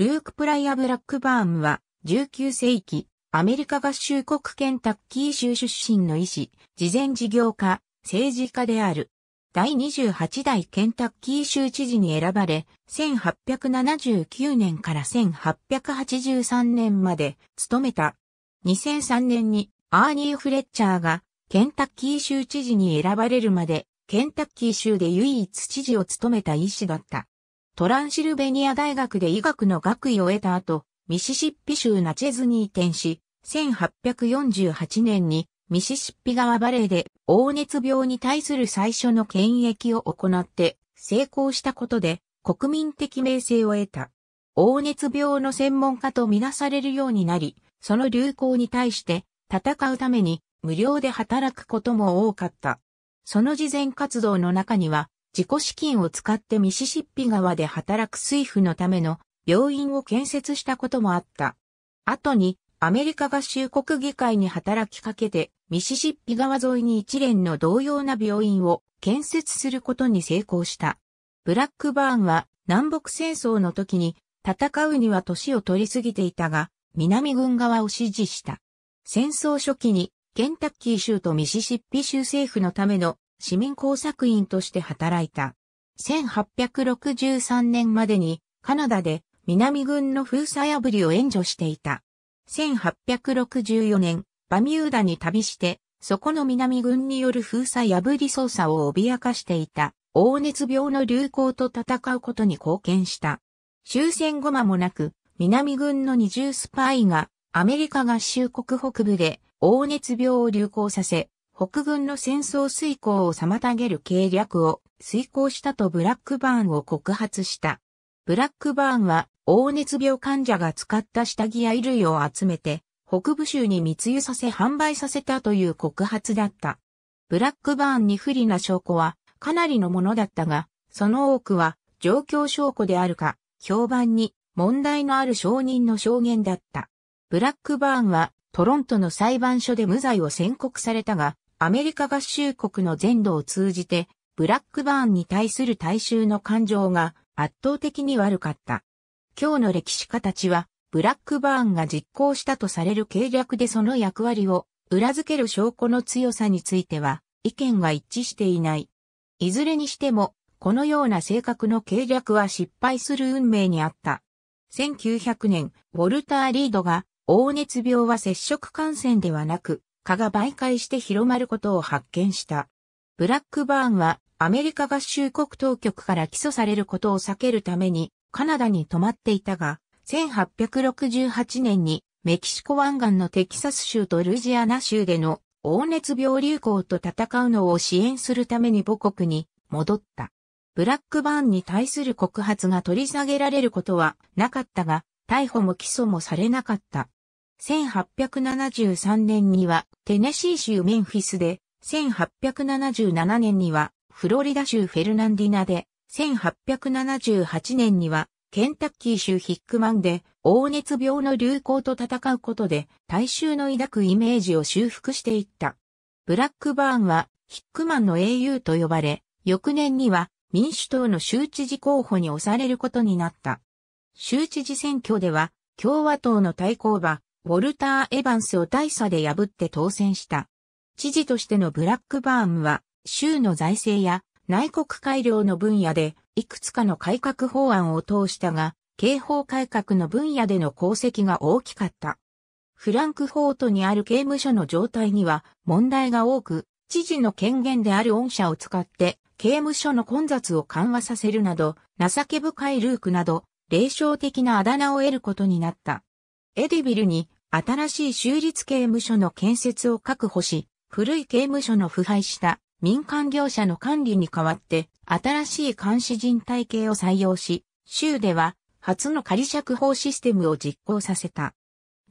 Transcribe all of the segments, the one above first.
ルーク・プライア・ブラックバーンは、19世紀、アメリカ合衆国ケンタッキー州出身の医師、慈善事業家、政治家である。第28代ケンタッキー州知事に選ばれ、1879年から1883年まで務めた。2003年にアーニー・フレッチャーがケンタッキー州知事に選ばれるまで、ケンタッキー州で唯一知事を務めた医師だった。トランシルベニア大学で医学の学位を得た後、ミシシッピ州ナチェズに移転し、1848年にミシシッピ川バレーで黄熱病に対する最初の検疫を行って成功したことで国民的名声を得た。黄熱病の専門家とみなされるようになり、その流行に対して戦うために無料で働くことも多かった。その事前活動の中には自己資金を使ってミシシッピ川で働く水夫のための病院を建設したこともあった。後にアメリカ合衆国議会に働きかけてミシシッピ川沿いに一連の同様な病院を建設することに成功した。ブラックバーンは南北戦争の時に戦うには年を取りすぎていたが、南軍側を支持した。戦争初期にケンタッキー州とミシシッピ州政府のための市民工作員として働いた。1863年までにカナダで南軍の封鎖破りを援助していた。1864年、バミューダに旅して、そこの南軍による封鎖破り捜査を脅かしていた、黄熱病の流行と戦うことに貢献した。終戦後間もなく、南軍の二重スパイが、アメリカ合衆国北部で、黄熱病を流行させ、北軍の戦争遂行を妨げる計略を遂行したとブラックバーンを告発した。ブラックバーンは、黄熱病患者が使った下着や衣類を集めて、北部州に密輸させ販売させたという告発だった。ブラックバーンに不利な証拠は、かなりのものだったが、その多くは、状況証拠であるか、評判に問題のある証人の証言だった。ブラックバーンは、トロントの裁判所で無罪を宣告されたが、アメリカ合衆国の全土を通じて、ブラックバーンに対する大衆の感情が圧倒的に悪かった。今日の歴史家たちは、ブラックバーンが実行したとされる計略でその役割を裏付ける証拠の強さについては、意見が一致していない。いずれにしても、このような性格の計略は失敗する運命にあった。1900年、ウォルター・リードが、黄熱病は接触感染ではなく、蚊が媒介して広まることを発見した。ブラックバーンはアメリカ合衆国当局から起訴されることを避けるためにカナダに泊まっていたが、1868年にメキシコ湾岸のテキサス州とルジアナ州での黄熱病流行と戦うのを支援するために母国に戻った。ブラックバーンに対する告発が取り下げられることはなかったが、逮捕も起訴もされなかった。1873年にはテネシー州メンフィスで、1877年にはフロリダ州フェルナンディナで、1878年にはケンタッキー州ヒックマンで、黄熱病の流行と戦うことで、大衆の抱くイメージを修復していった。ブラックバーンは、ヒックマンの英雄と呼ばれ、翌年には民主党の州知事候補に押されることになった。州知事選挙では、共和党の対抗馬、ウォルター・エヴァンスを大差で破って当選した。知事としてのブラックバーンは、州の財政や内国改良の分野で、いくつかの改革法案を通したが、刑法改革の分野での功績が大きかった。フランクフォートにある刑務所の状態には問題が多く、知事の権限である恩赦を使って刑務所の混雑を緩和させるなど、情け深いルークなど、霊障的なあだ名を得ることになった。エディビルに新しい州立刑務所の建設を確保し、古い刑務所の腐敗した民間業者の管理に代わって、新しい監視人体系を採用し、州では初の仮釈放システムを実行させた。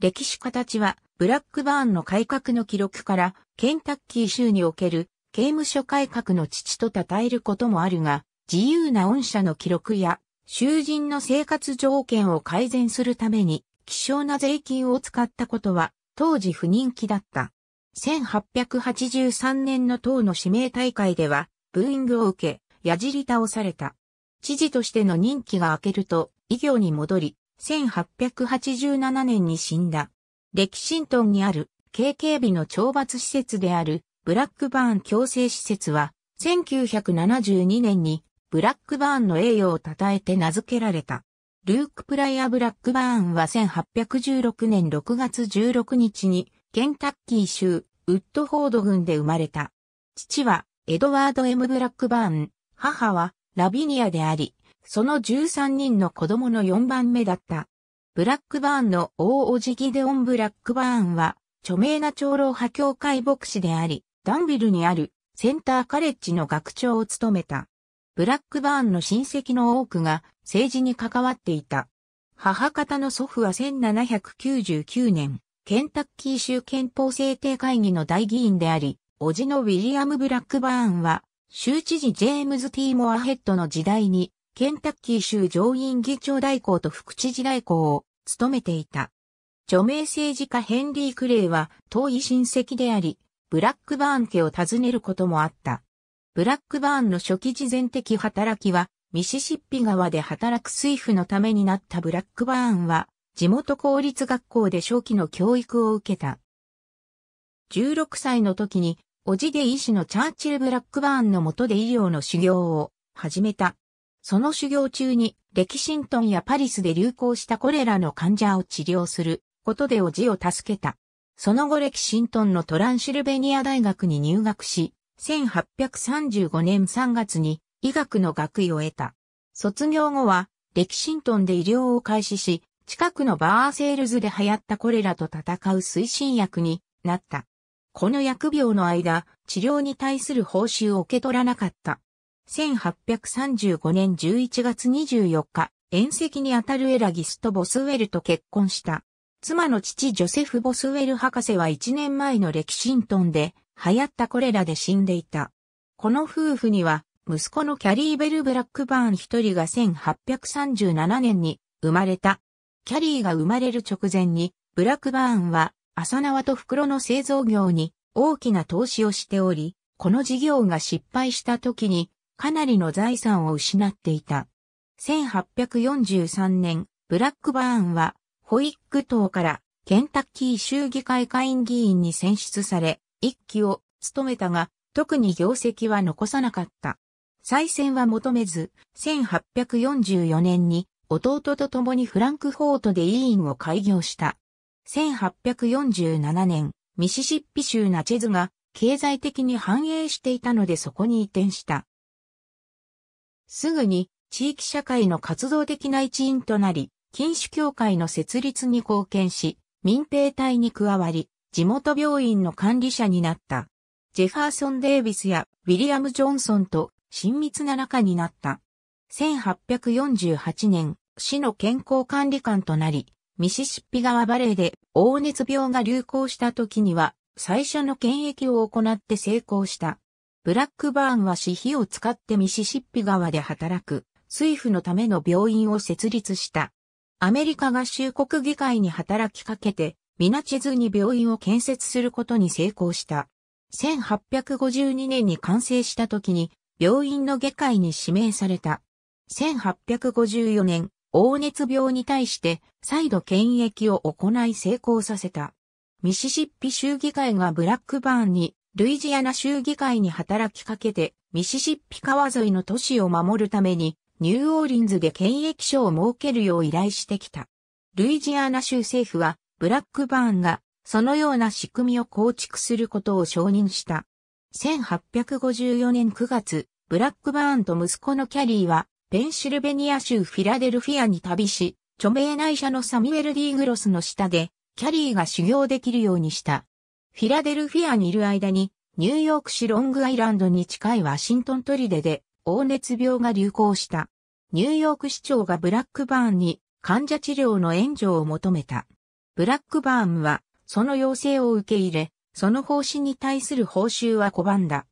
歴史家たちは、ブラックバーンの改革の記録から、ケンタッキー州における刑務所改革の父と称えることもあるが、自由な御社の記録や、囚人の生活条件を改善するために、希少な税金を使ったことは、当時不人気だった。1883年の党の指名大会では、ブーイングを受け、矢じり倒された。知事としての任期が明けると、異業に戻り、1887年に死んだ。レキシントンにある、k k 日の懲罰施設である、ブラックバーン強制施設は、1972年に、ブラックバーンの栄誉を称えて名付けられた。ルーク・プライア・ブラックバーンは1816年6月16日に、ケンタッキー州、ウッドフォード郡で生まれた。父は、エドワード・ M・ ブラックバーン、母は、ラビニアであり、その13人の子供の4番目だった。ブラックバーンの大おじギデオン・ブラックバーンは、著名な長老派教会牧師であり、ダンビルにあるセンターカレッジの学長を務めた。ブラックバーンの親戚の多くが政治に関わっていた。母方の祖父は1799年、ケンタッキー州憲法制定会議の大議員であり、叔父のウィリアム・ブラックバーンは、州知事ジェームズ・ティー・モアヘッドの時代に、ケンタッキー州上院議長代行と副知事代行を務めていた。著名政治家ヘンリー・クレイは遠い親戚であり、ブラックバーン家を訪ねることもあった。ブラックバーンの初期事前的働きは、ミシシッピ川で働く水夫のためになったブラックバーンは、地元公立学校で初期の教育を受けた。16歳の時に、おじで医師のチャーチル・ブラックバーンの下で医療の修行を始めた。その修行中に、レキシントンやパリスで流行したコレラの患者を治療することでおじを助けた。その後レキシントンのトランシルベニア大学に入学し、1835年3月に医学の学位を得た。卒業後は、レキシントンで医療を開始し、近くのバーセールズで流行ったコレラと戦う推進薬になった。この薬病の間、治療に対する報酬を受け取らなかった。1835年11月24日、遠赤にあたるエラギスとボスウェルと結婚した。妻の父ジョセフ・ボスウェル博士は1年前のレキシントンで流行ったこれらで死んでいた。この夫婦には、息子のキャリー・ベル・ブラックバーン一人が1837年に生まれた。キャリーが生まれる直前に、ブラックバーンは、浅縄と袋の製造業に大きな投資をしており、この事業が失敗した時に、かなりの財産を失っていた。1843年、ブラックバーンは、ホイック島からケンタッキー州議会下院議員に選出され、一期を務めたが、特に業績は残さなかった。再選は求めず、1844年に弟と共にフランクフォートで委員を開業した。1847年、ミシシッピ州ナチェズが経済的に繁栄していたのでそこに移転した。すぐに地域社会の活動的な一員となり、禁止協会の設立に貢献し、民兵隊に加わり、地元病院の管理者になった。ジェファーソン・デイビスやウィリアム・ジョンソンと親密な仲になった。1848年、市の健康管理官となり、ミシシッピ川バレーで黄熱病が流行した時には、最初の検疫を行って成功した。ブラックバーンは私費を使ってミシシッピ川で働く、水夫のための病院を設立した。アメリカ合衆国議会に働きかけて、ミナチェズに病院を建設することに成功した。1852年に完成した時に、病院の外科医に指名された。1854年、黄熱病に対して再度検疫を行い成功させた。ミシシッピ州議会がブラックバーンに、ルイジアナ州議会に働きかけて、ミシシッピ川沿いの都市を守るために、ニューオーリンズで検疫所を設けるよう依頼してきた。ルイジアナ州政府はブラックバーンがそのような仕組みを構築することを承認した。1854年9月、ブラックバーンと息子のキャリーは、ペンシルベニア州フィラデルフィアに旅し、著名内者のサミュエル・ディーグロスの下で、キャリーが修行できるようにした。フィラデルフィアにいる間に、ニューヨーク市ロングアイランドに近いワシントントリデで、黄熱病が流行した。ニューヨーク市長がブラックバーンに患者治療の援助を求めた。ブラックバーンは、その要請を受け入れ、その方針に対する報酬は拒んだ。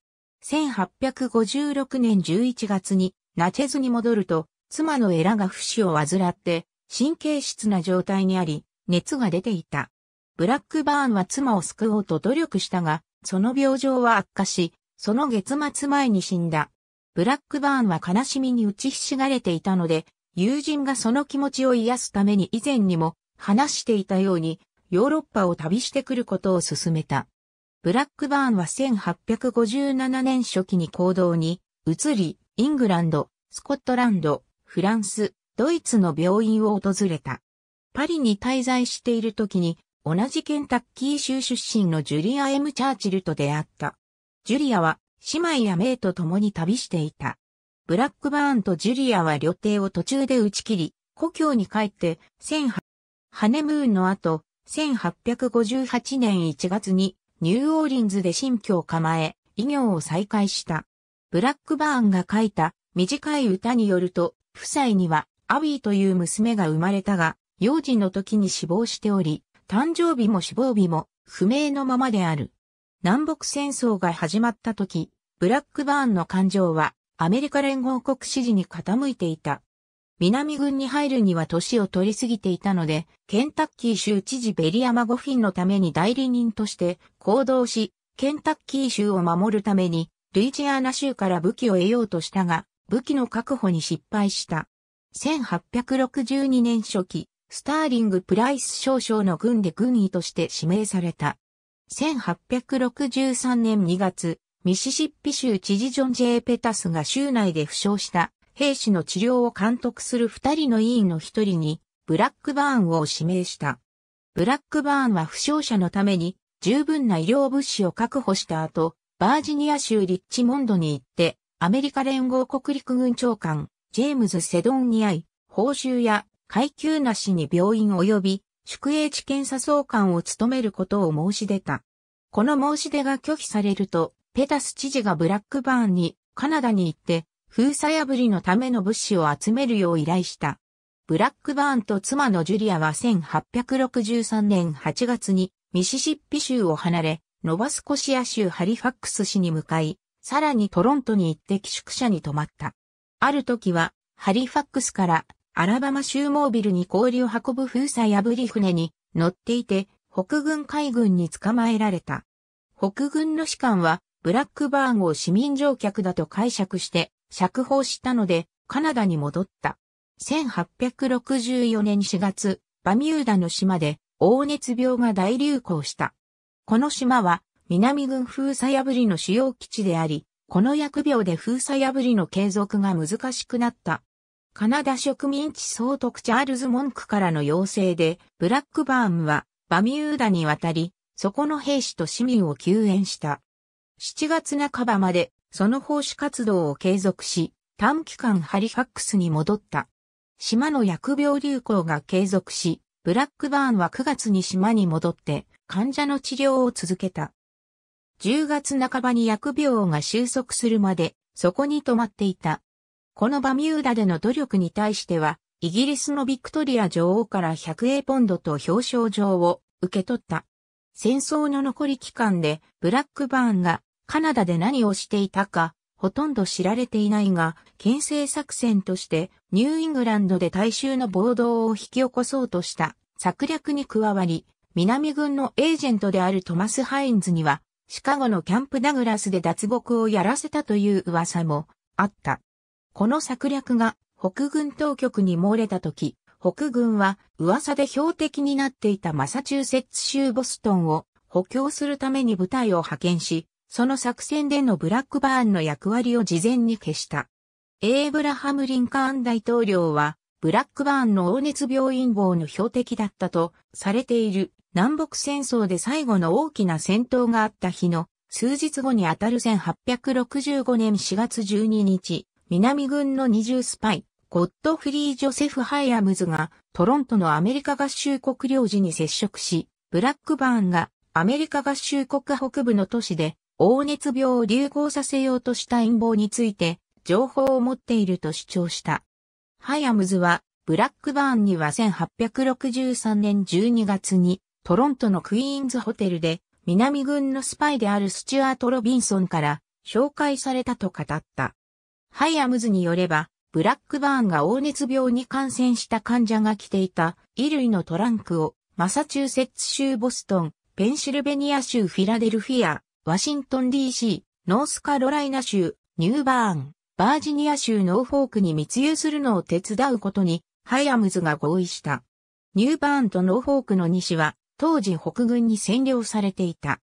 1856年11月に、ナチェズに戻ると、妻のエラが不死を患って、神経質な状態にあり、熱が出ていた。ブラックバーンは妻を救おうと努力したが、その病状は悪化し、その月末前に死んだ。ブラックバーンは悲しみに打ちひしがれていたので、友人がその気持ちを癒すために以前にも話していたように、ヨーロッパを旅してくることを勧めた。ブラックバーンは1857年初期に行動に移り、イングランド、スコットランド、フランス、ドイツの病院を訪れた。パリに滞在している時に、同じケンタッキー州出身のジュリア・エム・チャーチルと出会った。ジュリアは姉妹やメと共に旅していた。ブラックバーンとジュリアは旅程を途中で打ち切り、故郷に帰って、ハネムーンの後、1858年1月にニューオーリンズで新居を構え、医業を再開した。ブラックバーンが書いた短い歌によると、夫妻にはアビーという娘が生まれたが、幼児の時に死亡しており、誕生日も死亡日も不明のままである。南北戦争が始まった時、ブラックバーンの感情はアメリカ連合国支持に傾いていた。南軍に入るには年を取りすぎていたので、ケンタッキー州知事ベリア・マゴフィンのために代理人として行動し、ケンタッキー州を守るために、ルイジアナ州から武器を得ようとしたが、武器の確保に失敗した。1862年初期、スターリング・プライス少将の軍で軍医として指名された。1863年2月、ミシシッピ州知事ジョン・ジェイ・ペタスが州内で負傷した。兵士の治療を監督する二人の委員の一人に、ブラックバーンを指名した。ブラックバーンは負傷者のために十分な医療物資を確保した後、バージニア州リッチモンドに行って、アメリカ連合国陸軍長官、ジェームズ・セドンに会い、報酬や階級なしに病院及び宿営地検査総監を務めることを申し出た。この申し出が拒否されると、ペタス知事がブラックバーンにカナダに行って封鎖破りのための物資を集めるよう依頼した。ブラックバーンと妻のジュリアは1863年8月にミシシッピ州を離れ、ノバスコシア州ハリファックス市に向かい、さらにトロントに行って寄宿舎に泊まった。ある時は、ハリファックスからアラバマ州モービルに氷を運ぶ封鎖破り船に乗っていて、北軍海軍に捕まえられた。北軍の士官は、ブラックバーンを市民乗客だと解釈して、釈放したので、カナダに戻った。1864年4月、バミューダの島で、黄熱病が大流行した。この島は、南軍封鎖破りの主要基地であり、この薬病で封鎖破りの継続が難しくなった。カナダ植民地総督チャールズ・モンクからの要請で、ブラックバーンはバミューダに渡り、そこの兵士と市民を救援した。7月半ばまでその奉仕活動を継続し、短期間ハリファックスに戻った。島の薬病流行が継続し、ブラックバーンは9月に島に戻って患者の治療を続けた。10月半ばに薬病が収束するまでそこに止まっていた。このバミューダでの努力に対しては、イギリスのビクトリア女王から100 a ポンドと表彰状を受け取った。戦争の残り期間でブラックバーンがカナダで何をしていたか、ほとんど知られていないが、牽制作戦としてニューイングランドで大衆の暴動を引き起こそうとした策略に加わり、南軍のエージェントであるトマス・ハインズには、シカゴのキャンプダグラスで脱獄をやらせたという噂もあった。この策略が北軍当局に漏れた時、北軍は噂で標的になっていたマサチューセッツ州ボストンを補強するために部隊を派遣し、その作戦でのブラックバーンの役割を事前に消した。エーブラハム・リンカーン大統領は、ブラックバーンの黄熱病院棒の標的だったとされている南北戦争で最後の大きな戦闘があった日の数日後にあたる1865年4月12日、南軍の二重スパイ、ゴッドフリー・ジョセフ・ハイアムズがトロントのアメリカ合衆国領事に接触し、ブラックバーンがアメリカ合衆国北部の都市で黄熱病を流行させようとした陰謀について、情報を持っていると主張した。ハイアムズは、ブラックバーンには1863年12月に、トロントのクイーンズホテルで、南軍のスパイであるスチュアート・ロビンソンから紹介されたと語った。ハイアムズによれば、ブラックバーンが黄熱病に感染した患者が着ていた衣類のトランクをマサチューセッツ州ボストン、ペンシルベニア州フィラデルフィア、ワシントン DC、ノースカロライナ州、ニューバーン、バージニア州ノーフォークに密輸するのを手伝うことに、ハイアムズが合意した。ニューバーンとノーフォークの西は、当時北軍に占領されていた。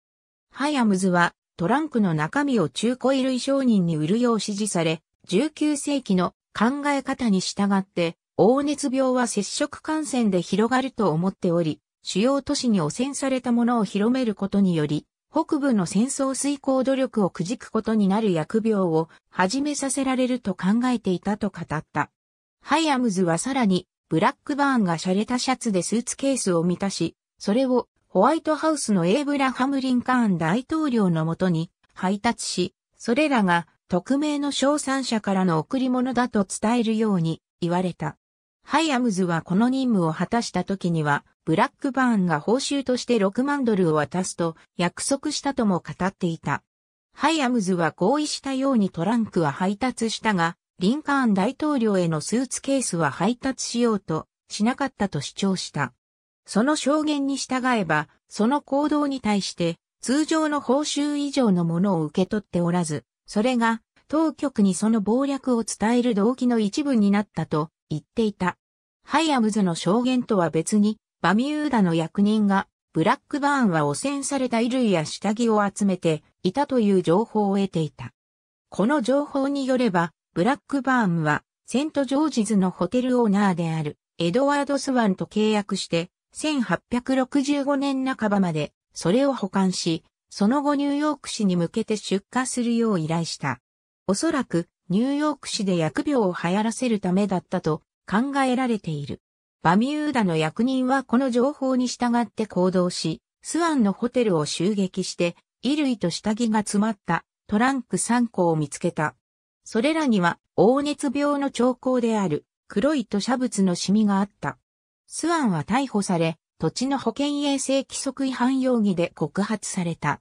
ハイアムズは、トランクの中身を中古衣類商人に売るよう指示され、19世紀の考え方に従って、黄熱病は接触感染で広がると思っており、主要都市に汚染されたものを広めることにより、北部の戦争遂行努力をくじくことになる疫病を始めさせられると考えていたと語った。ハイアムズはさらに、ブラックバーンが洒落たシャツでスーツケースを満たし、それをホワイトハウスのエイブラハム・リンカーン大統領のもとに配達し、それらが匿名の賞賛者からの贈り物だと伝えるように言われた。ハイアムズはこの任務を果たした時には、ブラックバーンが報酬として6万ドルを渡すと約束したとも語っていた。ハイアムズは合意したようにトランクは配達したが、リンカーン大統領へのスーツケースは配達しようとしなかったと主張した。その証言に従えば、その行動に対して通常の報酬以上のものを受け取っておらず、それが当局にその謀略を伝える動機の一部になったと言っていた。ハイアムズの証言とは別に、バミューダの役人が、ブラックバーンは汚染された衣類や下着を集めていたという情報を得ていた。この情報によれば、ブラックバーンは、セント・ジョージズのホテルオーナーである、エドワード・スワンと契約して、1865年半ばまで、それを保管し、その後ニューヨーク市に向けて出荷するよう依頼した。おそらく、ニューヨーク市で疫病を流行らせるためだったと考えられている。バミューダの役人はこの情報に従って行動し、スワンのホテルを襲撃して、衣類と下着が詰まったトランク3個を見つけた。それらには、黄熱病の兆候である黒い土砂物のシミがあった。スワンは逮捕され、土地の保健衛生規則違反容疑で告発された。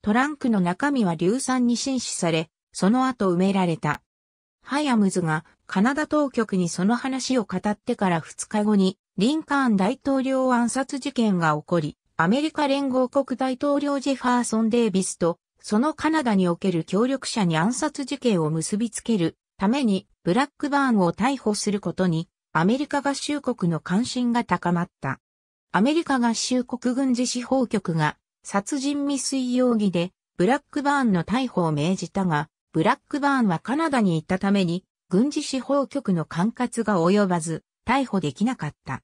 トランクの中身は硫酸に侵取され、その後埋められた。ハイアムズがカナダ当局にその話を語ってから2日後にリンカーン大統領暗殺事件が起こり、アメリカ連合国大統領ジェファーソン・デイビスとそのカナダにおける協力者に暗殺事件を結びつけるためにブラックバーンを逮捕することにアメリカ合衆国の関心が高まった。アメリカ合衆国軍事司法局が殺人未遂容疑でブラックバーンの逮捕を命じたが、ブラックバーンはカナダに行ったために、軍事司法局の管轄が及ばず、逮捕できなかった。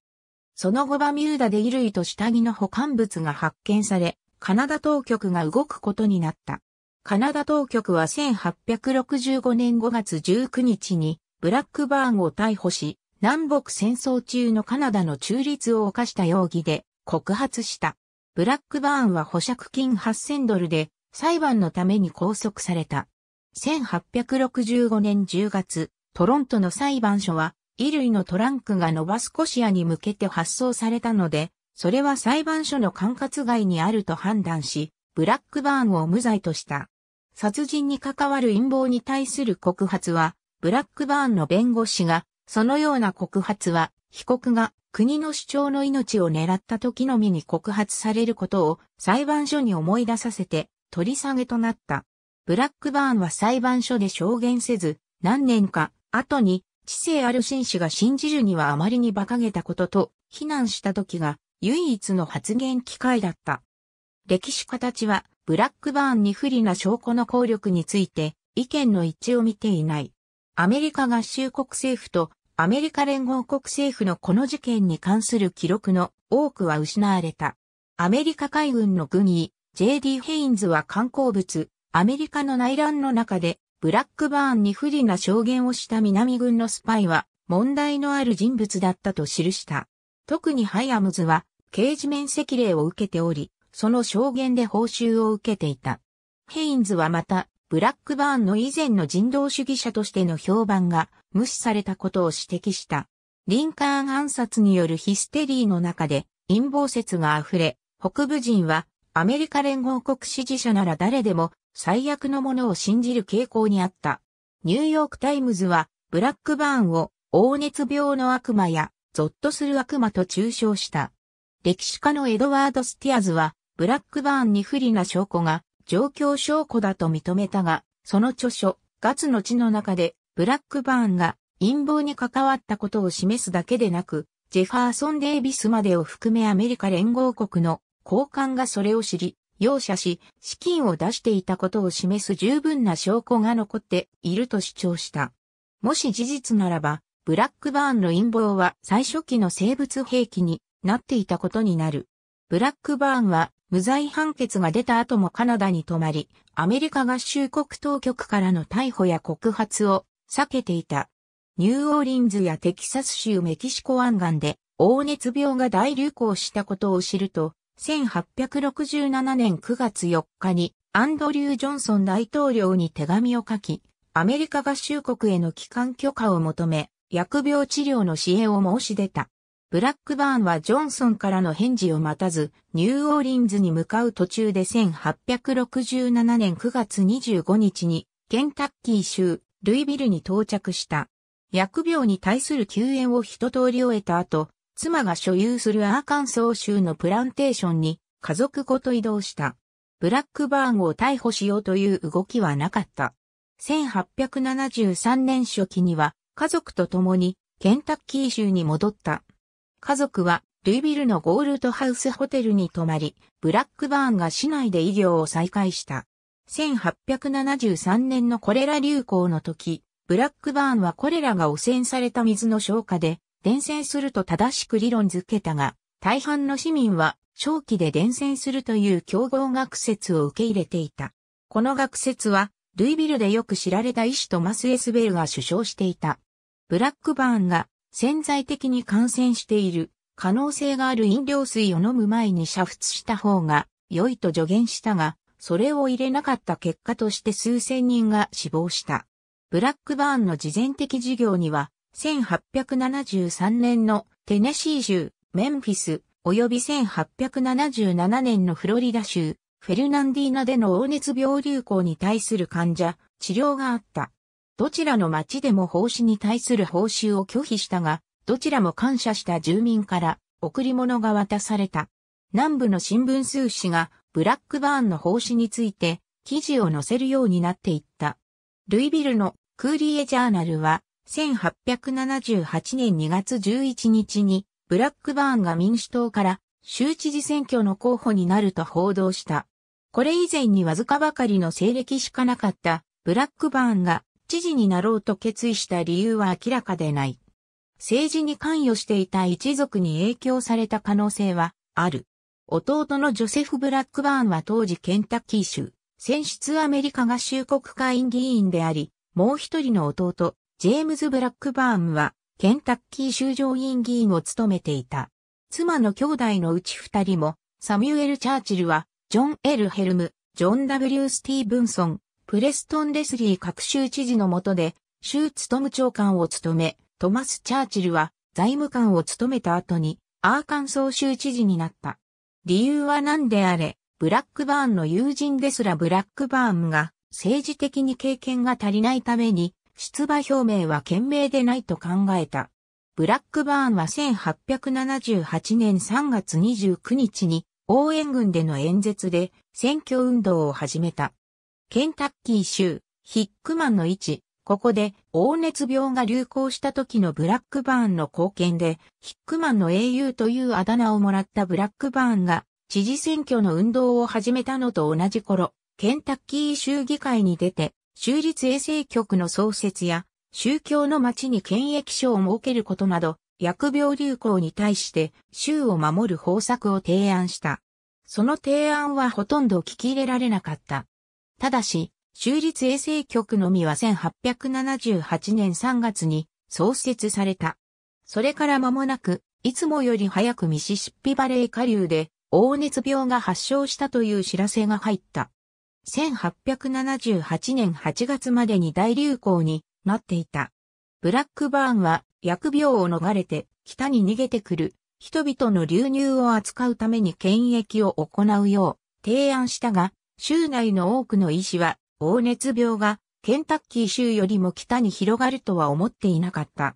その後バミューダで衣類と下着の保管物が発見され、カナダ当局が動くことになった。カナダ当局は1865年5月19日にブラックバーンを逮捕し、南北戦争中のカナダの中立を犯した容疑で告発した。ブラックバーンは保釈金8000ドルで裁判のために拘束された。1865年10月、トロントの裁判所は、衣類のトランクがノバスコシアに向けて発送されたので、それは裁判所の管轄外にあると判断し、ブラックバーンを無罪とした。殺人に関わる陰謀に対する告発は、ブラックバーンの弁護士が、そのような告発は、被告が国の主張の命を狙った時のみに告発されることを裁判所に思い出させて取り下げとなった。ブラックバーンは裁判所で証言せず、何年か後に知性ある紳士が信じるにはあまりに馬鹿げたことと、非難した時が唯一の発言機会だった。歴史家たちは、ブラックバーンに不利な証拠の効力について、意見の一致を見ていない。アメリカ合衆国政府とアメリカ連合国政府のこの事件に関する記録の多くは失われた。アメリカ海軍の軍医、J.D. ヘインズは観光物、アメリカの内乱の中で、ブラックバーンに不利な証言をした南軍のスパイは、問題のある人物だったと記した。特にハイアムズは、刑事面積令を受けており、その証言で報酬を受けていた。ヘインズはまた、ブラックバーンの以前の人道主義者としての評判が無視されたことを指摘した。リンカーン暗殺によるヒステリーの中で陰謀説が溢れ、北部人はアメリカ連合国支持者なら誰でも最悪のものを信じる傾向にあった。ニューヨークタイムズは、ブラックバーンを、黄熱病の悪魔や、ゾッとする悪魔と中傷した。歴史家のエドワード・スティアーズは、ブラックバーンに不利な証拠が、状況証拠だと認めたが、その著書、ガツの地の中で、ブラックバーンが陰謀に関わったことを示すだけでなく、ジェファーソン・デイビスまでを含めアメリカ連合国の高官がそれを知り、容赦し、資金を出していたことを示す十分な証拠が残っていると主張した。もし事実ならば、ブラックバーンの陰謀は最初期の生物兵器になっていたことになる。ブラックバーンは無罪判決が出た後もカナダに泊まり、アメリカ合衆国当局からの逮捕や告発を避けていた。ニューオーリンズやテキサス州メキシコ湾岸で黄熱病が大流行したことを知ると、1867年9月4日にアンドリュー・ジョンソン大統領に手紙を書き、アメリカ合衆国への帰還許可を求め、薬病治療の支援を申し出た。ブラックバーンはジョンソンからの返事を待たず、ニューオーリンズに向かう途中で1867年9月25日に、ケンタッキー州、ルイビルに到着した。薬病に対する救援を一通り終えた後、妻が所有するアーカンソー州のプランテーションに家族ごと移動した。ブラックバーンを逮捕しようという動きはなかった。1873年初期には家族と共にケンタッキー州に戻った。家族はルイビルのゴールドハウスホテルに泊まり、ブラックバーンが市内で医療を再開した。1873年のコレラ流行の時、ブラックバーンはコレラが汚染された水の消火で伝染すると正しく理論づけたが、大半の市民は正規で伝染するという競合学説を受け入れていた。この学説は、ルイビルでよく知られた医師トマス・エスベルが主張していた。ブラックバーンが潜在的に感染している可能性がある飲料水を飲む前に煮沸した方が良いと助言したが、それを入れなかった結果として数千人が死亡した。ブラックバーンの事前的事業には1873年のテネシー州、メンフィス、及び1877年のフロリダ州、フェルナンディーナでの黄熱病流行に対する患者、治療があった。どちらの町でも奉仕に対する報酬を拒否したが、どちらも感謝した住民から贈り物が渡された。南部の新聞数紙がブラックバーンの奉仕について記事を載せるようになっていった。ルイビルのクーリエジャーナルは1878年2月11日に、ブラックバーンが民主党から州知事選挙の候補になると報道した。これ以前にわずかばかりの西暦しかなかったブラックバーンが知事になろうと決意した理由は明らかでない。政治に関与していた一族に影響された可能性はある。弟のジョセフ・ブラックバーンは当時ケンタッキー州、選出アメリカ合衆国会議員であり、もう一人の弟、ジェームズ・ブラックバーンは、ケンタッキー州上院議員を務めていた。妻の兄弟のうち二人も、サミュエル・チャーチルは、ジョン・エル・ヘルム、ジョン・ W・ スティーブンソン、プレストン・レスリー各州知事の下で、州務長官を務め、トマス・チャーチルは財務官を務めた後に、アーカンソー州知事になった。理由は何であれ、ブラックバーンの友人ですらブラックバーンが政治的に経験が足りないために出馬表明は賢明でないと考えた。ブラックバーンは1878年3月29日に応援軍での演説で選挙運動を始めた。ケンタッキー州ヒックマンの位置、ここで黄熱病が流行した時のブラックバーンの貢献でヒックマンの英雄というあだ名をもらったブラックバーンが知事選挙の運動を始めたのと同じ頃、ケンタッキー州議会に出て州立衛生局の創設や、宗教の町に検疫所を設けることなど、薬病流行に対して州を守る方策を提案した。その提案はほとんど聞き入れられなかった。ただし、州立衛生局のみは1878年3月に創設された。それから間もなく、いつもより早くミシシッピバレー下流で、黄熱病が発症したという知らせが入った。1878年8月までに大流行になっていた。ブラックバーンは薬病を逃れて北に逃げてくる人々の流入を扱うために検疫を行うよう提案したが、州内の多くの医師は、黄熱病がケンタッキー州よりも北に広がるとは思っていなかった。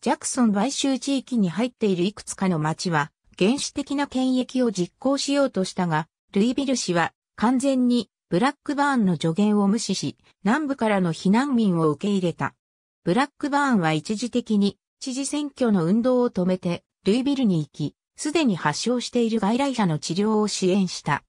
ジャクソン買収地域に入っているいくつかの町は、原始的な検疫を実行しようとしたが、ルイビル氏は完全にブラックバーンの助言を無視し、南部からの避難民を受け入れた。ブラックバーンは一時的に知事選挙の運動を止めて、ルイビルに行き、すでに発症している外来者の治療を支援した。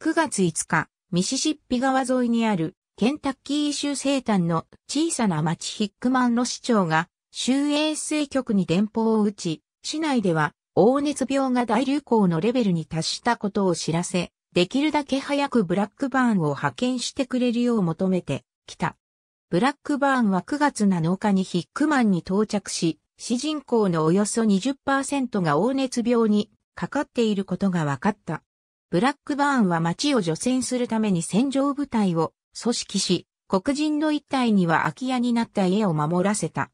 9月5日、ミシシッピ川沿いにあるケンタッキー州生誕の小さな町ヒックマンの市長が州衛生局に電報を打ち、市内では黄熱病が大流行のレベルに達したことを知らせ、できるだけ早くブラックバーンを派遣してくれるよう求めてきた。ブラックバーンは9月7日にヒックマンに到着し、主人口のおよそ20%が黄熱病にかかっていることが分かった。ブラックバーンは町を除染するために戦場部隊を組織し、黒人の一帯には空き家になった家を守らせた。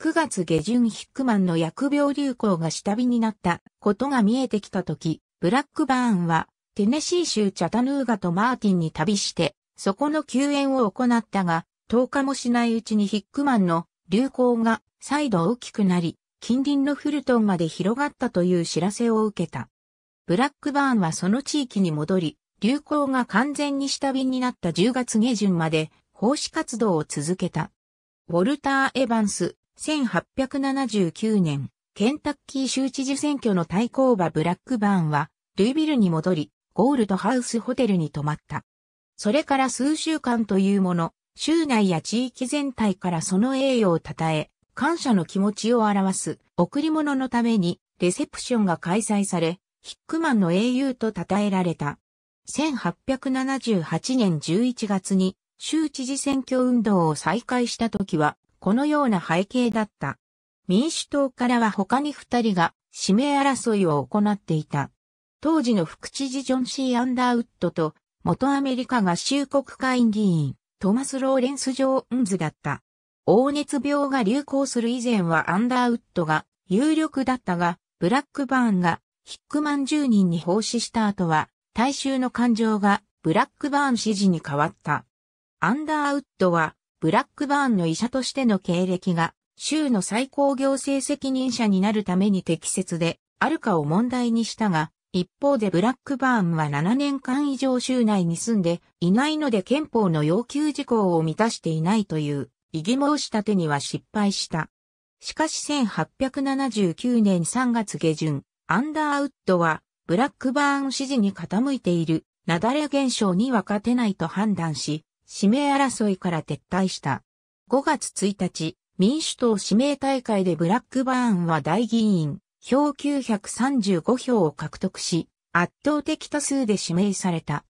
9月下旬ヒックマンの薬病流行が下火になったことが見えてきた時、ブラックバーンはテネシー州チャタヌーガとマーティンに旅して、そこの救援を行ったが、10日もしないうちにヒックマンの流行が再度大きくなり、近隣のフルトンまで広がったという知らせを受けた。ブラックバーンはその地域に戻り、流行が完全に下火になった10月下旬まで奉仕活動を続けた。ウォルター・エヴァンス、1879年、ケンタッキー州知事選挙の対抗馬ブラックバーンは、ルイビルに戻り、ゴールドハウスホテルに泊まった。それから数週間というもの、州内や地域全体からその栄誉を称え、感謝の気持ちを表す贈り物のためにレセプションが開催され、ヒックマンの英雄と称えられた。1878年11月に州知事選挙運動を再開した時は、このような背景だった。民主党からは他に2人が指名争いを行っていた。当時の副知事ジョン・シー・アンダーウッドと、元アメリカ合衆国会議員、トマス・ローレンス・ジョーンズだった。黄熱病が流行する以前はアンダーウッドが有力だったが、ブラックバーンがヒックマン10人に奉仕した後は、大衆の感情がブラックバーン支持に変わった。アンダーウッドは、ブラックバーンの医者としての経歴が、州の最高行政責任者になるために適切で、あるかを問題にしたが、一方でブラックバーンは7年間以上州内に住んでいないので憲法の要求事項を満たしていないという異議申し立てには失敗した。しかし1879年3月下旬、アンダーウッドはブラックバーン支持に傾いている雪崩現象には勝てないと判断し、指名争いから撤退した。5月1日、民主党指名大会でブラックバーンは大議員、票935票を獲得し、圧倒的多数で指名された。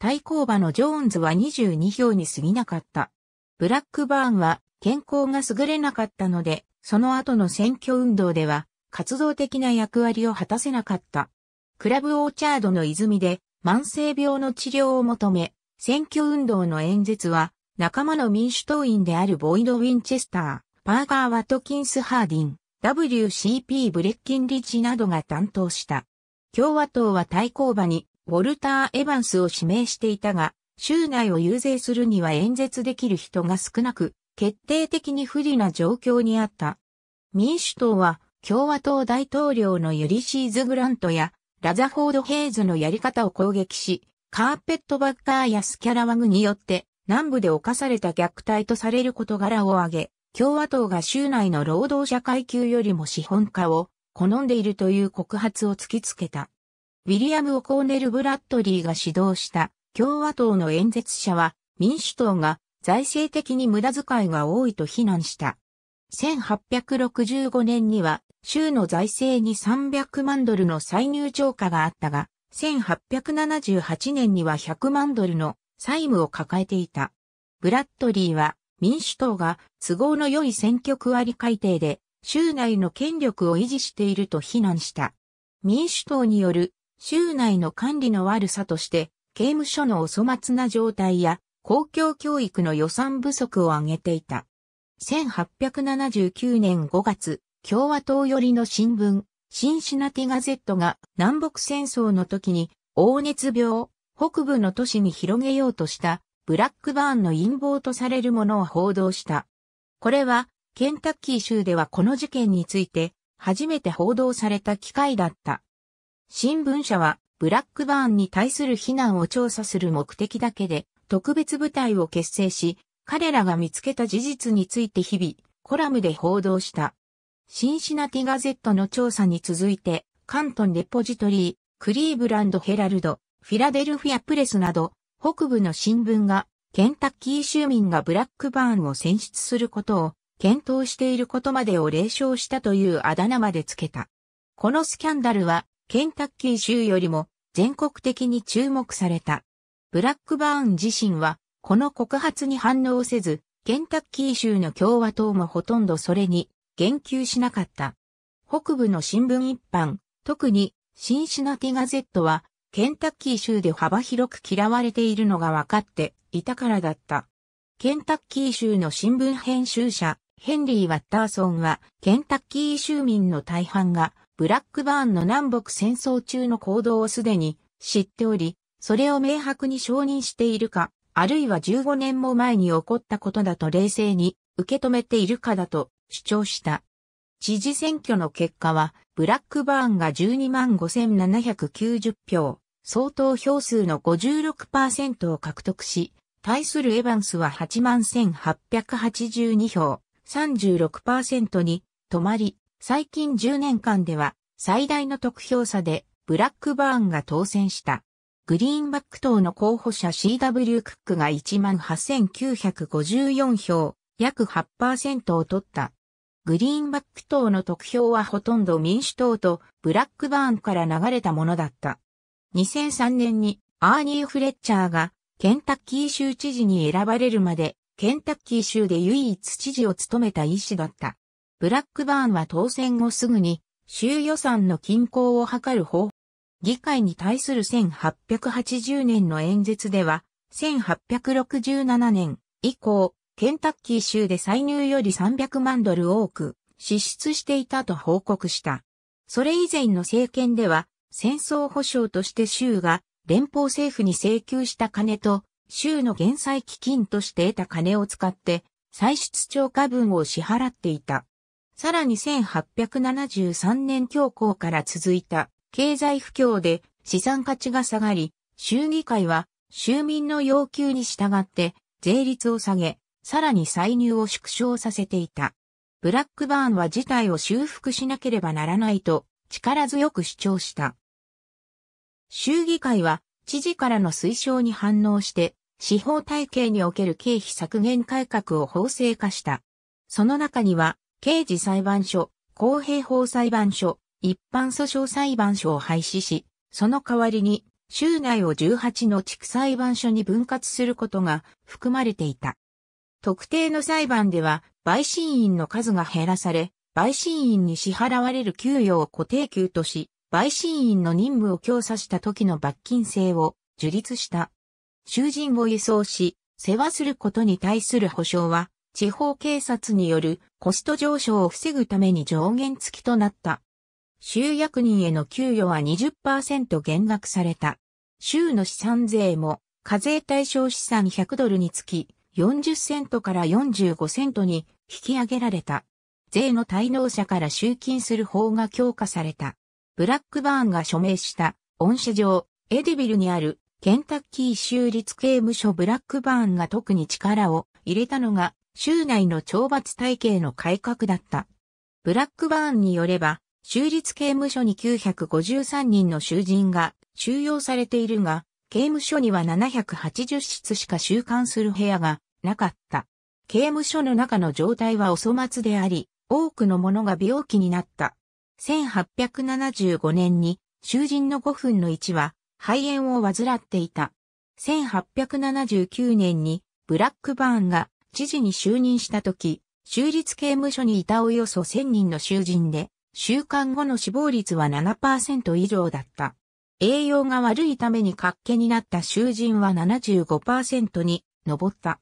対抗馬のジョーンズは22票に過ぎなかった。ブラックバーンは健康が優れなかったので、その後の選挙運動では活動的な役割を果たせなかった。クラブオーチャードの泉で慢性病の治療を求め、選挙運動の演説は仲間の民主党員であるボイド・ウィンチェスター、パーカー・ワトキンス・ハーディン、WCP ブレッキンリッジなどが担当した。共和党は対抗馬にウォルター・エヴァンスを指名していたが、州内を遊説するには演説できる人が少なく、決定的に不利な状況にあった。民主党は共和党大統領のユリシーズ・グラントやラザフォード・ヘイズのやり方を攻撃し、カーペットバッカーやスキャラワグによって南部で犯された虐待とされる事柄を挙げ、共和党が州内の労働者階級よりも資本家を好んでいるという告発を突きつけた。ウィリアム・オコーネル・ブラッドリーが指導した共和党の演説者は民主党が財政的に無駄遣いが多いと非難した。1865年には州の財政に300万ドルの歳入超過があったが、1878年には100万ドルの債務を抱えていた。ブラッドリーは民主党が都合の良い選挙区割り改定で州内の権力を維持していると非難した。民主党による州内の管理の悪さとして刑務所のお粗末な状態や公共教育の予算不足を挙げていた。1879年5月、共和党寄りの新聞、シンシナティガゼットが南北戦争の時に黄熱病、北部の都市に広げようとしたブラックバーンの陰謀とされるものを報道した。これは、ケンタッキー州ではこの事件について、初めて報道された機会だった。新聞社は、ブラックバーンに対する非難を調査する目的だけで、特別部隊を結成し、彼らが見つけた事実について日々、コラムで報道した。シンシナティガゼットの調査に続いて、カントンレポジトリー、クリーブランドヘラルド、フィラデルフィアプレスなど、北部の新聞が、ケンタッキー州民がブラックバーンを選出することを検討していることまでを冷笑したというあだ名までつけた。このスキャンダルは、ケンタッキー州よりも全国的に注目された。ブラックバーン自身は、この告発に反応せず、ケンタッキー州の共和党もほとんどそれに言及しなかった。北部の新聞一般、特にシンシナティガゼットはケンタッキー州で幅広く嫌われているのが分かっていたからだった。ケンタッキー州の新聞編集者、ヘンリー・ワッターソンは、ケンタッキー州民の大半が、ブラックバーンの南北戦争中の行動をすでに知っており、それを明白に承認しているか、あるいは15年も前に起こったことだと冷静に受け止めているかだと主張した。知事選挙の結果は、ブラックバーンが125,790票、相当票数の56%を獲得し、対するエヴァンスは81,882票、36%に止まり、最近10年間では最大の得票差でブラックバーンが当選した。グリーンバック党の候補者 CW クックが18,954票、約8%を取った。グリーンバック党の得票はほとんど民主党とブラックバーンから流れたものだった。2003年にアーニー・フレッチャーがケンタッキー州知事に選ばれるまでケンタッキー州で唯一知事を務めた医師だった。ブラックバーンは当選後すぐに州予算の均衡を図る方法。議会に対する1880年の演説では1867年以降ケンタッキー州で歳入より300万ドル多く支出していたと報告した。それ以前の政権では戦争保障として州が連邦政府に請求した金と州の減災基金として得た金を使って歳出超過分を支払っていた。さらに1873年強行から続いた経済不況で資産価値が下がり、州議会は州民の要求に従って税率を下げ、さらに歳入を縮小させていた。ブラックバーンは事態を修復しなければならないと力強く主張した。州議会は知事からの推奨に反応して司法体系における経費削減改革を法制化した。その中には刑事裁判所、公平法裁判所、一般訴訟裁判所を廃止し、その代わりに州内を18の地区裁判所に分割することが含まれていた。特定の裁判では、陪審員の数が減らされ、陪審員に支払われる給与を固定給とし、陪審員の任務を強査した時の罰金制を樹立した。囚人を輸送し、世話することに対する保障は、地方警察によるコスト上昇を防ぐために上限付きとなった。州役人への給与は20%減額された。州の資産税も課税対象資産100ドルにつき40セントから45セントに引き上げられた。税の滞納者から集金する法が強化された。ブラックバーンが署名した恩赦状、エディビルにあるケンタッキー州立刑務所ブラックバーンが特に力を入れたのが州内の懲罰体系の改革だった。ブラックバーンによれば、州立刑務所に953人の囚人が収容されているが、刑務所には780室しか収監する部屋がなかった。刑務所の中の状態はお粗末であり、多くの者が病気になった。1875年に囚人の5分の1は肺炎を患っていた。1879年にブラックバーンが知事に就任した時、州立刑務所にいたおよそ1000人の囚人で、週間後の死亡率は7%以上だった。栄養が悪いために活気になった囚人は75%に上った。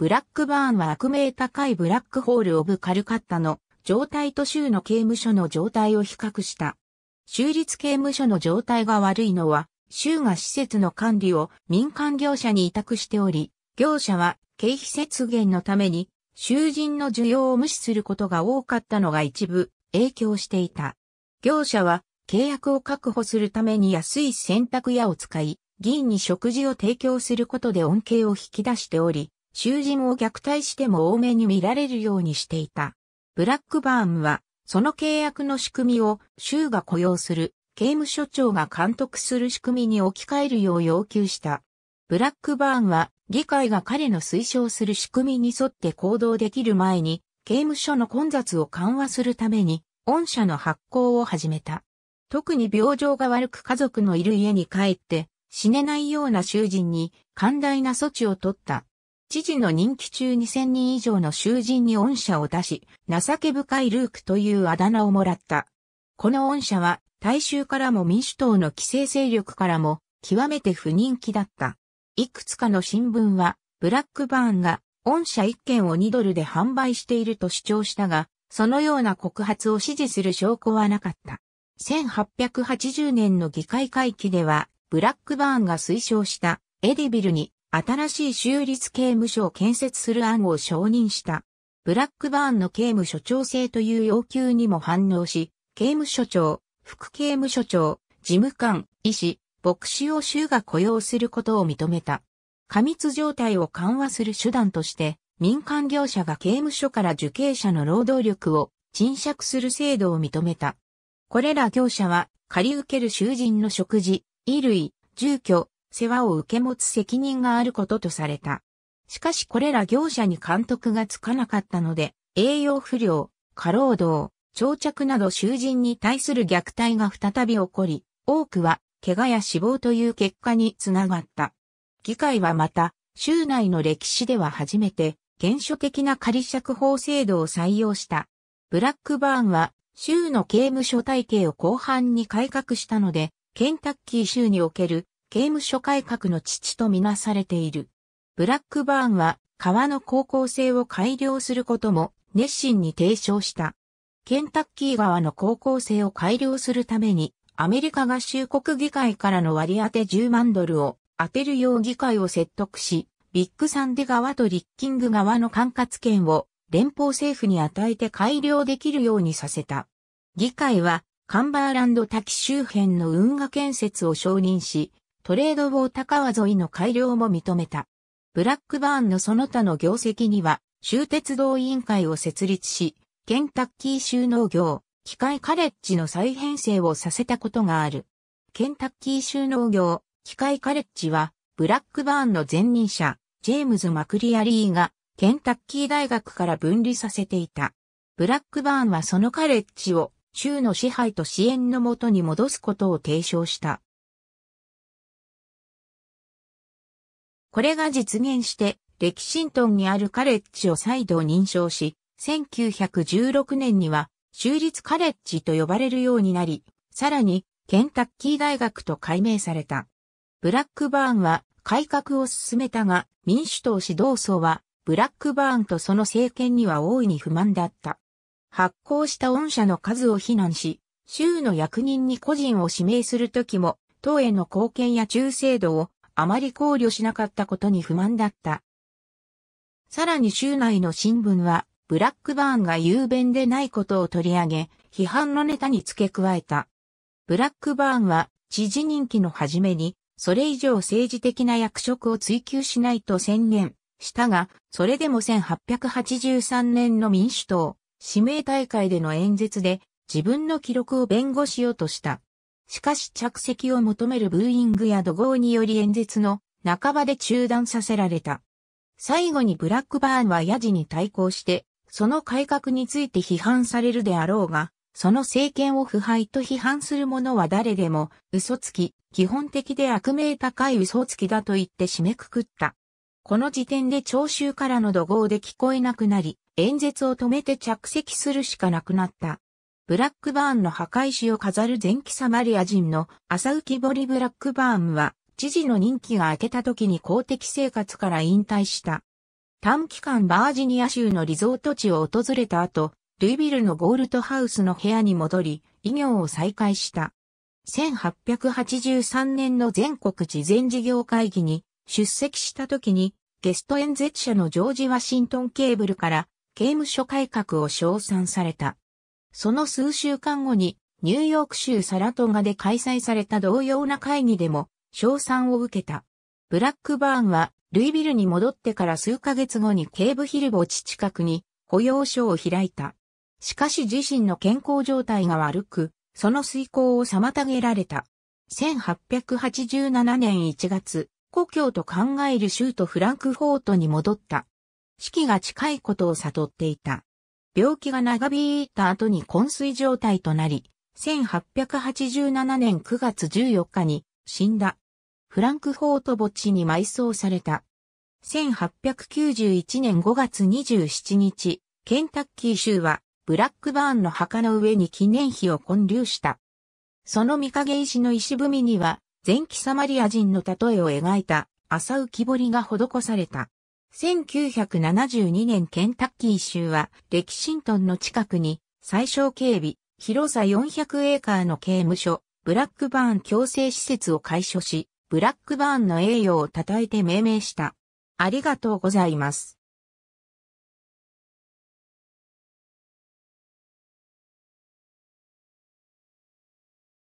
ブラックバーンは悪名高いブラックホール・オブ・カルカッタの状態と州の刑務所の状態を比較した。州立刑務所の状態が悪いのは、州が施設の管理を民間業者に委託しており、業者は経費節減のために、囚人の需要を無視することが多かったのが一部影響していた。業者は契約を確保するために安い洗濯屋を使い、議員に食事を提供することで恩恵を引き出しており、囚人を虐待しても多めに見られるようにしていた。ブラックバーンは、その契約の仕組みを州が雇用する刑務所長が監督する仕組みに置き換えるよう要求した。ブラックバーンは議会が彼の推奨する仕組みに沿って行動できる前に刑務所の混雑を緩和するために御社の発行を始めた。特に病状が悪く家族のいる家に帰って死ねないような囚人に寛大な措置を取った。知事の任期中2000人以上の囚人に恩赦を出し、情け深いルークというあだ名をもらった。この恩赦は、大衆からも民主党の規制勢力からも、極めて不人気だった。いくつかの新聞は、ブラックバーンが、恩赦1件を2ドルで販売していると主張したが、そのような告発を支持する証拠はなかった。1880年の議会会期では、ブラックバーンが推奨したエディビルに新しい州立刑務所を建設する案を承認した。ブラックバーンの刑務所長制という要求にも反応し、刑務所長、副刑務所長、事務官、医師、牧師を州が雇用することを認めた。過密状態を緩和する手段として、民間業者が刑務所から受刑者の労働力を賃借する制度を認めた。これら業者は、借り受ける囚人の食事、衣類、住居、世話を受け持つ責任があることとされた。しかしこれら業者に監督がつかなかったので、栄養不良、過労働、長着など囚人に対する虐待が再び起こり、多くは怪我や死亡という結果につながった。議会はまた、州内の歴史では初めて、原初的な仮釈放制度を採用した。ブラックバーンは、州の刑務所体系を後半に改革したので、ケンタッキー州における刑務所改革の父とみなされている。ブラックバーンは川の高校生を改良することも熱心に提唱した。ケンタッキー川の高校生を改良するために、アメリカ合衆国議会からの割り当て10万ドルを当てるよう議会を説得し、ビッグサンデ川とリッキング川の管轄権を連邦政府に与えて改良できるようにさせた。議会はカンバーランド滝周辺の運河建設を承認し、トレードウォータワ沿いの改良も認めた。ブラックバーンのその他の業績には、州鉄道委員会を設立し、ケンタッキー州農業、機械カレッジの再編成をさせたことがある。ケンタッキー州農業、機械カレッジは、ブラックバーンの前任者、ジェームズ・マクリアリーが、ケンタッキー大学から分離させていた。ブラックバーンはそのカレッジを、州の支配と支援のもとに戻すことを提唱した。これが実現して、レキシントンにあるカレッジを再度認証し、1916年には、州立カレッジと呼ばれるようになり、さらに、ケンタッキー大学と改名された。ブラックバーンは改革を進めたが、民主党指導層は、ブラックバーンとその政権には大いに不満だった。発行した恩赦の数を非難し、州の役人に個人を指名するときも、党への貢献や忠誠度をあまり考慮しなかったことに不満だった。さらに州内の新聞は、ブラックバーンが雄弁でないことを取り上げ、批判のネタに付け加えた。ブラックバーンは、知事任期の初めに、それ以上政治的な役職を追求しないと宣言したが、それでも1883年の民主党、指名大会での演説で、自分の記録を弁護しようとした。しかし着席を求めるブーイングや怒号により演説の半ばで中断させられた。最後にブラックバーンはヤジに対抗して、その改革について批判されるであろうが、その政権を腐敗と批判する者は誰でも嘘つき、基本的で悪名高い嘘つきだと言って締めくくった。この時点で聴衆からの怒号で聞こえなくなり、演説を止めて着席するしかなくなった。ブラックバーンの墓石を飾る前期サマリア人の浅浮堀ブラックバーンは、知事の任期が明けた時に公的生活から引退した。短期間バージニア州のリゾート地を訪れた後、ルイビルのゴールドハウスの部屋に戻り、医業を再開した。1883年の全国慈善事業会議に出席した時に、ゲスト演説者のジョージ・ワシントン・ケーブルから刑務所改革を称賛された。その数週間後に、ニューヨーク州サラトガで開催された同様な会議でも、賞賛を受けた。ブラックバーンは、ルイビルに戻ってから数ヶ月後にケーブヒル墓地近くに保養所を開いた。しかし自身の健康状態が悪く、その遂行を妨げられた。1887年1月、故郷と考える州都フランクフォートに戻った。四季が近いことを悟っていた。病気が長引いた後に昏睡状態となり、1887年9月14日に死んだ。フランクフォート墓地に埋葬された。1891年5月27日、ケンタッキー州はブラックバーンの墓の上に記念碑を建立した。その見影石の石踏みには、前期サマリア人の例えを描いた浅浮き彫りが施された。1972年ケンタッキー州は、レキシントンの近くに、最小警備、広さ400エーカーの刑務所、ブラックバーン強制施設を解消し、ブラックバーンの栄誉を称えて命名した。ありがとうございます。